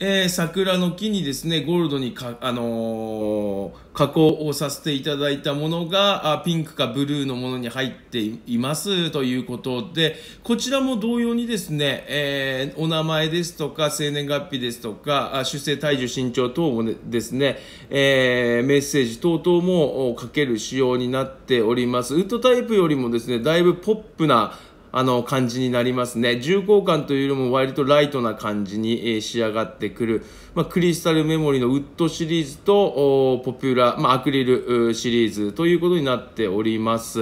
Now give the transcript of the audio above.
えー、桜の木にですね、ゴールドにか、あのー、加工をさせていただいたものがあ、ピンクかブルーのものに入っていますということで、こちらも同様にですね、えー、お名前ですとか、生年月日ですとか、出生体重身長等もですね、えー、メッセージ等々も書ける仕様になっております。ウッドタイプよりもですね、だいぶポップな、あの感じになりますね重厚感というよりも割とライトな感じに、え仕上がってくる、まあ、クリスタルメモリーのウッドシリーズとポピュラー、まあ、アクリルシリーズということになっております。